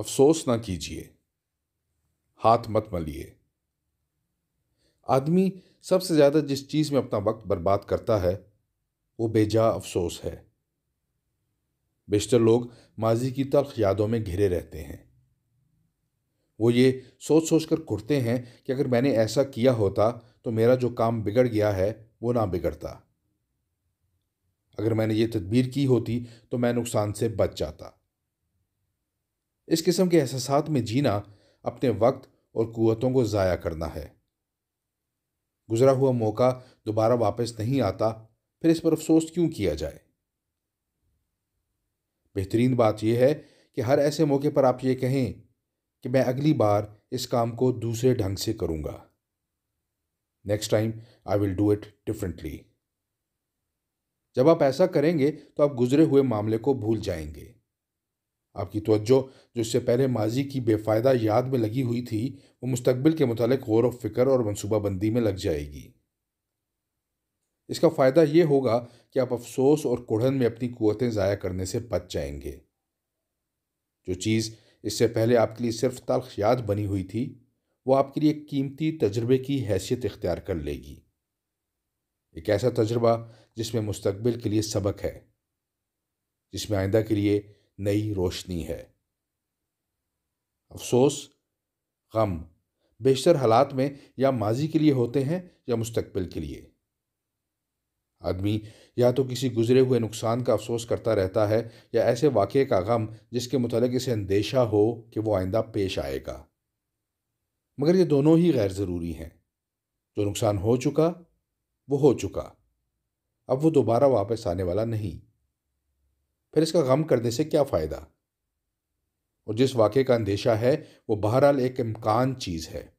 अफसोस ना कीजिए हाथ मत मलिए आदमी सबसे ज़्यादा जिस चीज़ में अपना वक्त बर्बाद करता है वो बेजा अफसोस है बेशतर लोग माजी की तलख यादों में घिरे रहते हैं वो ये सोच सोच कर घुटते हैं कि अगर मैंने ऐसा किया होता तो मेरा जो काम बिगड़ गया है वो ना बिगड़ता अगर मैंने ये तदबीर की होती तो मैं नुकसान से बच जाता इस किस्म के एहसास में जीना अपने वक्त और क़वतों को ज़ाया करना है गुज़रा हुआ मौका दोबारा वापस नहीं आता फिर इस पर अफसोस क्यों किया जाए बेहतरीन बात यह है कि हर ऐसे मौके पर आप ये कहें कि मैं अगली बार इस काम को दूसरे ढंग से करूंगा next time I will do it differently जब आप ऐसा करेंगे तो आप गुजरे हुए मामले को भूल जाएंगे आपकी तवज्जो जो इससे पहले माजी की बेफ़ायदा याद में लगी हुई थी वो मुस्तबिल के मुतालिक गौर व फिक्र और मनसूबाबंदी में लग जाएगी इसका फ़ायदा ये होगा कि आप अफसोस और कुढ़न में अपनी कुतें ज़ाया करने से बच जाएंगे जो चीज़ इससे पहले आपके लिए सिर्फ तलख याद बनी हुई थी वो आपके लिए कीमती तजर्बे की हैसियत इख्तियार कर लेगी एक ऐसा तजर्बा जिसमें मुस्तबिल के लिए सबक है जिसमें आइंदा के लिए नई रोशनी है अफसोस गम बेशतर हालात में या माजी के लिए होते हैं या मुस्तकबिल के लिए आदमी या तो किसी गुजरे हुए नुकसान का अफसोस करता रहता है या ऐसे वाक़े का गम जिसके मतलब इसे अंदेशा हो कि वो आइंदा पेश आएगा मगर ये दोनों ही गैर ज़रूरी हैं जो नुकसान हो चुका वो हो चुका अब वो दोबारा वापस आने वाला नहीं फिर इसका गम करने से क्या फ़ायदा और जिस वाक़े का अंदेशा है वो बहरहाल एक इम्कान चीज़ है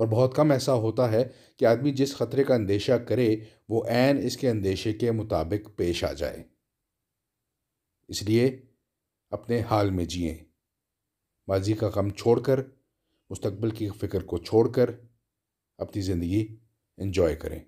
और बहुत कम ऐसा होता है कि आदमी जिस ख़तरे का अंदेशा करे वो एन इसके अंदेशे के मुताबिक पेश आ जाए इसलिए अपने हाल में जिए माजी का गम छोड़कर मुस्तकबिल की फ़िक्र को छोड़कर अपनी ज़िंदगी इन्जॉय करें